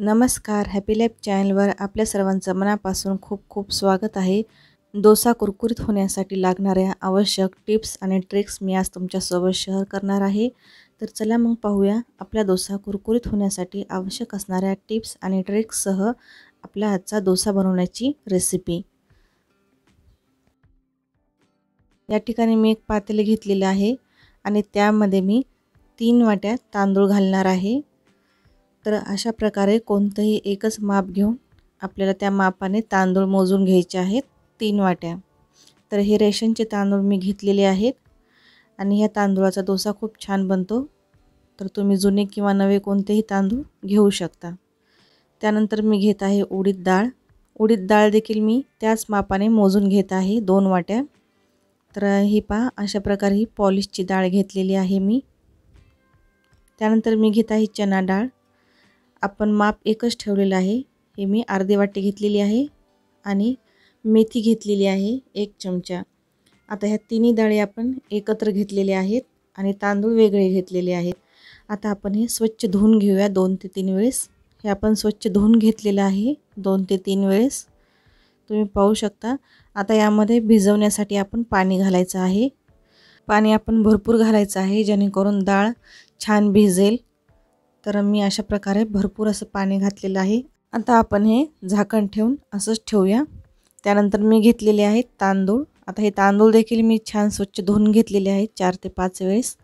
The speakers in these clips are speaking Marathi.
नमस्कार हॅपी लाईफ चॅनलवर आपल्या सर्वांचं मनापासून खूप खूप स्वागत आहे डोसा कुरकुरीत होण्यासाठी लागणाऱ्या आवश्यक टिप्स आणि ट्रिक्स मी आज तुमच्यासोबत शेअर करणार आहे तर चला मग पाहूया आपल्या डोसा कुरकुरीत होण्यासाठी आवश्यक असणाऱ्या टिप्स आणि ट्रिक्ससह आपला आजचा डोसा बनवण्याची रेसिपी या ठिकाणी मी एक पातेले घेतलेलं आहे आणि त्यामध्ये मी तीन वाट्या तांदूळ घालणार आहे तर अशा प्रकारे कोणतंही एकच माप घेऊन आपल्याला त्या मापाने तांदूळ मोजून घ्यायचे आहेत तीन वाट्या तर हे रेशनचे तांदूळ मी घेतलेले आहेत आणि ह्या तांदूळाचा डोसा खूप छान बनतो तर तुम्ही जुने किंवा नवे कोणतेही तांदूळ घेऊ शकता त्यानंतर मी घेत आहे उडीद डाळ उडीद डाळ देखील मी त्याच मापाने मोजून घेत आहे दोन वाट्या तर ही पहा अशा प्रकारे ही पॉलिशची डाळ घेतलेली आहे मी त्यानंतर मी घेत आहे चना डाळ आपण माप एकच ठेवलेलं आहे हे मी अर्धी वाटी घेतलेली आहे आणि मेथी घेतलेली आहे एक चमचा आता ह्या तिन्ही डाळी आपण एकत्र घेतलेल्या आहेत आणि तांदूळ वेगळे घेतलेले आहेत आता आपण हे स्वच्छ धुवून घेऊया दोन ते तीन वेळेस हे आपण स्वच्छ धुवून घेतलेलं आहे दोन ते तीन वेळेस तुम्ही पाहू शकता आता यामध्ये भिजवण्यासाठी आपण पाणी घालायचं आहे पाणी आपण भरपूर घालायचं आहे जेणेकरून डाळ छान भिजेल तर मी अशा प्रकारे भरपूर असं पाणी घातलेलं आहे आता आपण हे झाकण ठेवून असंच ठेवूया त्यानंतर मी घेतलेले आहेत तांदूळ आता हे तांदूळ देखील मी छान स्वच्छ धुवून घेतलेले आहेत चार ते पाच वेळेस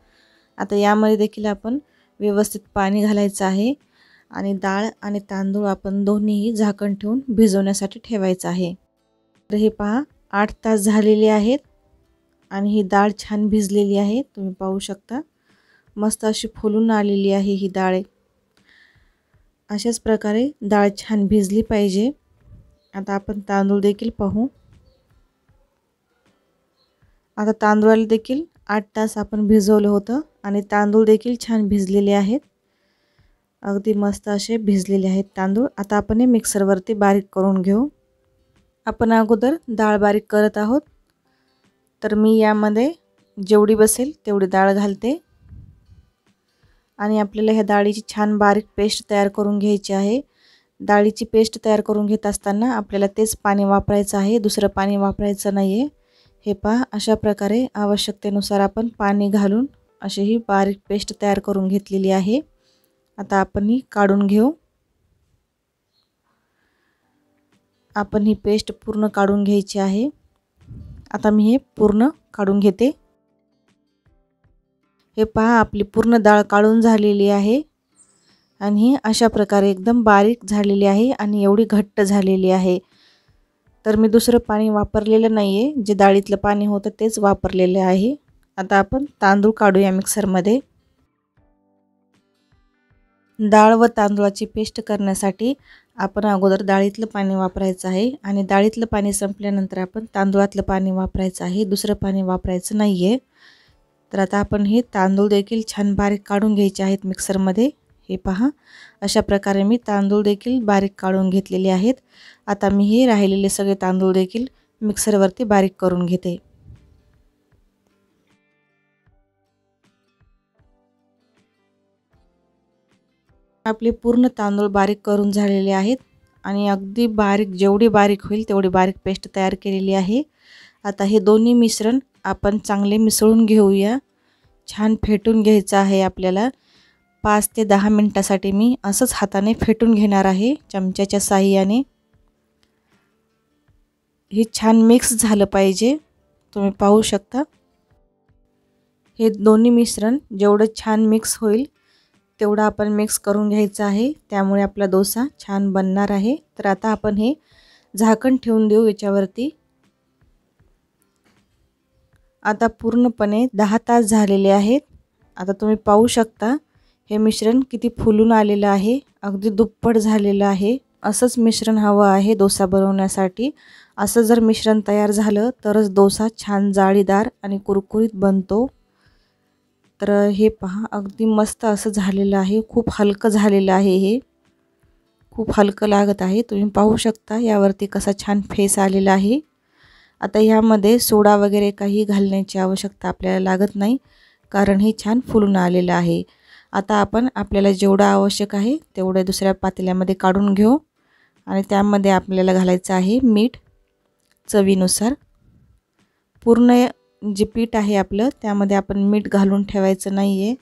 आता यामध्ये देखील आपण व्यवस्थित पाणी घालायचं आहे आणि डाळ आणि तांदूळ आपण दोन्हीही झाकण ठेवून भिजवण्यासाठी ठेवायचं आहे तर हे पहा आठ तास झालेले आहेत आणि ही डाळ छान भिजलेली आहे तुम्ही पाहू शकता मस्त अशी फुलून आलेली आहे ही डाळ अशाच प्रकारे डाळ छान भिजली पाहिजे आता आपण तांदूळ देखील पाहू आता तांदूळाला देखील आठ तास आपण भिजवलं होतं आणि तांदूळ देखील छान भिजलेले आहेत अगदी मस्त असे भिजलेले आहेत तांदूळ आता आपण हे मिक्सरवरती बारीक करून घेऊ आपण अगोदर डाळ बारीक करत आहोत तर मी यामध्ये जेवढी बसेल तेवढी डाळ घालते आणि आपल्याला ह्या डाळीची छान बारीक पेस्ट तयार करून घ्यायची आहे डाळीची पेस्ट तयार करून घेत असताना आपल्याला तेच पाणी वापरायचं आहे दुसरं पाणी वापरायचं नाही आहे हे पहा अशा प्रकारे आवश्यकतेनुसार आपण पाणी घालून अशी ही बारीक पेस्ट तयार करून घेतलेली आहे आता आपण ही काढून घेऊ आपण ही पेस्ट पूर्ण काढून घ्यायची आहे आता मी हे पूर्ण काढून घेते हे पहा आपली पूर्ण डाळ काढून झालेली आहे आणि अशा प्रकारे एकदम बारीक झालेली आहे आणि एवढी घट्ट झालेली आहे तर मी दुसरं पाणी वापरलेलं नाही आहे जे डाळीतलं पाणी होतं तेच वापरलेलं आहे आता आपण तांदूळ काढूया मिक्सरमध्ये डाळ व तांदूळाची पेस्ट करण्यासाठी आपण अगोदर डाळीतलं पाणी वापरायचं आहे आणि डाळीतलं पाणी संपल्यानंतर आपण तांदूळातलं पाणी वापरायचं आहे दुसरं पाणी वापरायचं नाही आहे तर आता आपण हे तांदूळ देखील छान बारीक काढून घ्यायचे आहेत मिक्सरमध्ये हे पहा अशा प्रकारे मी तांदूळ देखील बारीक काढून घेतलेले आहेत आता मी हे राहिलेले सगळे तांदूळ देखील मिक्सरवरती बारीक करून घेते आपले पूर्ण तांदूळ बारीक करून झालेले आहेत आणि अगदी बारीक जेवढी बारीक होईल तेवढी बारीक पेस्ट तयार केलेली आहे आता हे दोन्ही मिश्रण आपण चांगले मिसळून घेऊया छान फेटून घ्यायचं आहे आपल्याला पाच ते दहा मिनटासाठी मी असंच हाताने फेटून घेणार आहे चमच्याच्या साह्याने हे छान मिक्स झालं पाहिजे तुम्ही पाहू शकता हे दोन्ही मिश्रण जेवढं छान मिक्स होईल तेवढं आपण मिक्स करून घ्यायचं आहे त्यामुळे आपला डोसा छान बनणार आहे तर आता आपण हे झाकण ठेवून देऊ याच्यावरती आता पूर्णपणे दहा तास झालेले आहेत आता तुम्ही पाहू शकता हे मिश्रण किती फुलून आलेलं आहे अगदी दुप्पट झालेलं आहे असंच मिश्रण हवं आहे डोसा बनवण्यासाठी असं जर मिश्रण तयार झालं तरच डोसा छान जाळीदार आणि कुरकुरीत बनतो तर हे पहा अगदी मस्त असं झालेलं आहे खूप हलकं झालेलं आहे हे खूप हलकं लागत आहे तुम्ही पाहू शकता यावरती कसा छान फेस आलेला आहे आता ह्यामध्ये सोडा वगैरे काही घालण्याची आवश्यकता आपल्याला लागत नाही कारण हे छान फुलून आलेलं आहे आता आपण आपल्याला जेवढं आवश्यक आहे तेवढं दुसऱ्या पातेल्यामध्ये काढून घेऊ आणि त्यामध्ये आपल्याला घालायचं आहे मीठ चवीनुसार पूर्ण जे पीठ आहे आपलं त्यामध्ये आपण मीठ घालून ठेवायचं नाही आहे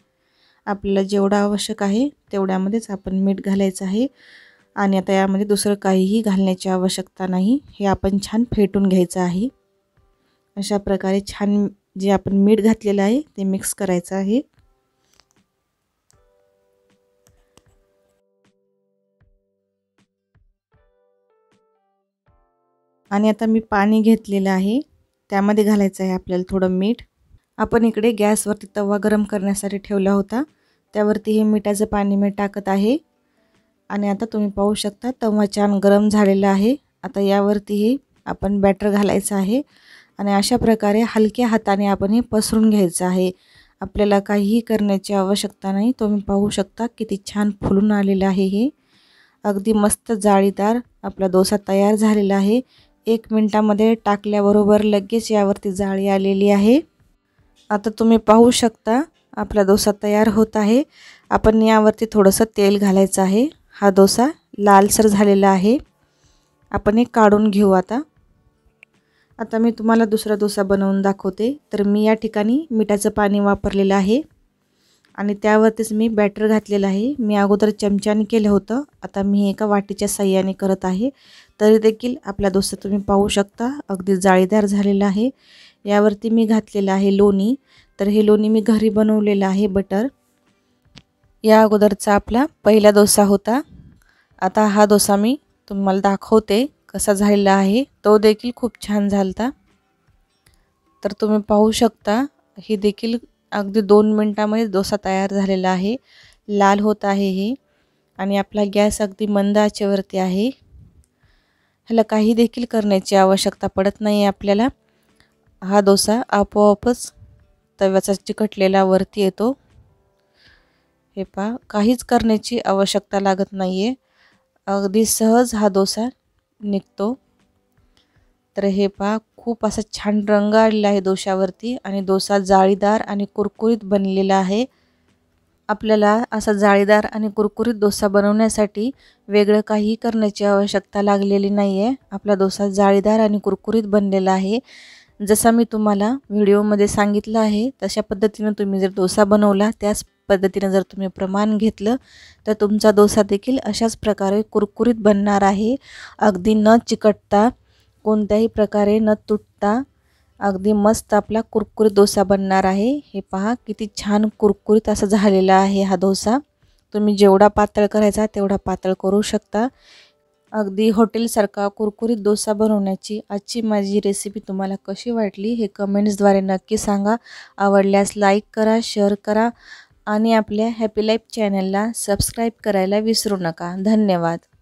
आपल्याला जेवढं आवश्यक आहे तेवढ्यामध्येच आपण मीठ घालायचं आहे आणि आता यामध्ये दुसरं काहीही घालण्याची आवश्यकता नाही हे आपण छान फेटून घ्यायचं आहे अशा प्रकारे छान जे आपण मीठ घातलेलं आहे ते मिक्स करायचं आहे आणि आता मी पाणी घेतलेलं आहे त्यामध्ये घालायचं आहे आपल्याला थोडं मीठ आपण इकडे गॅसवरती तवा गरम करण्यासाठी ठेवला होता त्यावरती हे मिठाचं पाणी मी टाकत आहे आणि आता तुम्ही पाहू शकता तवा छान गरम झालेला आहे आता यावरतीही आपण बॅटर घालायचं आहे आणि अशा प्रकारे हलक्या हाताने आपण हे पसरून घ्यायचं आहे आपल्याला काहीही करण्याची आवश्यकता नाही तुम्ही पाहू शकता किती छान फुलून आलेलं आहे हे अगदी मस्त जाळीदार आपला डोसा तयार झालेला आहे एक मिनटामध्ये टाकल्याबरोबर लगेच यावरती जाळी आलेली आहे आता तुम्ही पाहू शकता आपला डोसा तयार होत आहे आपण यावरती थोडंसं तेल घालायचं आहे हा डोसा लालसर झालेला आहे आपण हे काढून घेऊ आता आता मी तुम्हाला दुसरा डोसा बनवून दाखवते तर मी या ठिकाणी मिठाचं पाणी वापरलेलं आहे आणि त्यावरतीच मी बॅटर घातलेलं आहे मी अगोदर चमच्याने केलं होतं आता मी एका वाटीच्या सहाय्याने करत आहे तरी देखील आपला डोसा तुम्ही पाहू शकता अगदी जाळीदार झालेला आहे यावरती मी घातलेलं आहे लोणी तर हे लोणी मी घरी बनवलेलं आहे बटर या अगोदरचा आपला पहिला डोसा होता आता हा डोसा मी तुम्हाला दाखवते कसा झालेला आहे तो देखील खूप छान झालता तर तुम्ही पाहू शकता हे देखील अगदी दोन मिनटामध्ये डोसा तयार झालेला आहे लाल होत आहे हे आणि आपला गॅस अगदी मंद आचेवरती आहे ह्याला काही देखील करण्याची आवश्यकता पडत नाही आहे आपल्याला हा डोसा आपोआपच तव्याचा चिकटलेला वरती येतो हे पहा काहीच करण्याची आवश्यकता लागत नाही आहे अगदी सहज हा डोसा निघतो तर हे पहा खूप असा छान रंग आलेला आहे डोशावरती आणि डोसा जाळीदार आणि कुरकुरीत बनलेला आहे आपल्याला असा जाळीदार आणि कुरकुरीत डोसा बनवण्यासाठी वेगळं काहीही करण्याची आवश्यकता लागलेली नाही आहे आपला डोसा जाळीदार आणि कुरकुरीत बनलेला आहे जसा मी तुम्हाला व्हिडिओमध्ये सांगितलं आहे तशा पद्धतीनं तुम्ही जर डोसा बनवला त्याच पद्धतीनं जर तुम्ही प्रमाण घेतलं तर तुमचा डोसा देखील अशाच प्रकारे कुरकुरीत बनणार आहे अगदी न चिकटता कोणत्याही प्रकारे न तुटता अगदी मस्त आपला कुरकुरीत डोसा बनणार आहे हे पहा किती छान कुरकुरीत असा झालेला आहे हा डोसा तुम्ही जेवढा पातळ करायचा तेवढा पातळ करू शकता अगदी हॉटेलसारखा कुरकुरीत डोसा बनवण्याची आजची माझी रेसिपी तुम्हाला कशी वाटली हे कमेंट्सद्वारे नक्की सांगा आवडल्यास लाईक करा शेअर करा आणि आपल्या हॅपी लाईफ चॅनलला सबस्क्राईब करायला विसरू नका धन्यवाद